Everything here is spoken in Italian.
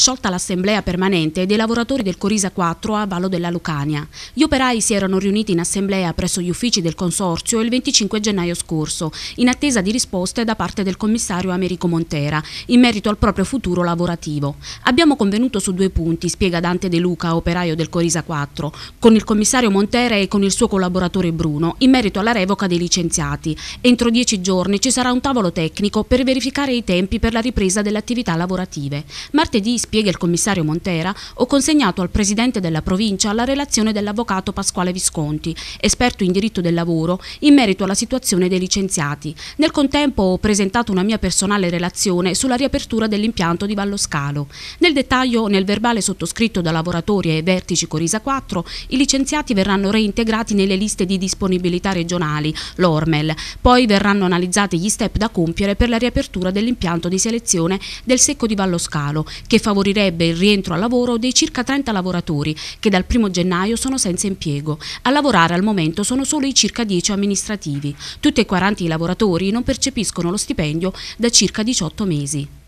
sciolta l'assemblea permanente dei lavoratori del Corisa 4 a Vallo della Lucania. Gli operai si erano riuniti in assemblea presso gli uffici del consorzio il 25 gennaio scorso, in attesa di risposte da parte del commissario Americo Montera, in merito al proprio futuro lavorativo. Abbiamo convenuto su due punti, spiega Dante De Luca, operaio del Corisa 4, con il commissario Montera e con il suo collaboratore Bruno, in merito alla revoca dei licenziati. Entro dieci giorni ci sarà un tavolo tecnico per verificare i tempi per la ripresa delle attività lavorative. Martedì spiega il commissario Montera, ho consegnato al presidente della provincia la relazione dell'avvocato Pasquale Visconti, esperto in diritto del lavoro, in merito alla situazione dei licenziati. Nel contempo ho presentato una mia personale relazione sulla riapertura dell'impianto di Valloscalo. Nel dettaglio, nel verbale sottoscritto da lavoratori e vertici Corisa 4, i licenziati verranno reintegrati nelle liste di disponibilità regionali, l'ORMEL. Poi verranno analizzati gli step da compiere per la riapertura dell'impianto di selezione del secco di Valloscalo, che favorisce favorirebbe il rientro al lavoro dei circa 30 lavoratori che dal 1 gennaio sono senza impiego. A lavorare al momento sono solo i circa 10 amministrativi. Tutti e 40 i lavoratori non percepiscono lo stipendio da circa 18 mesi.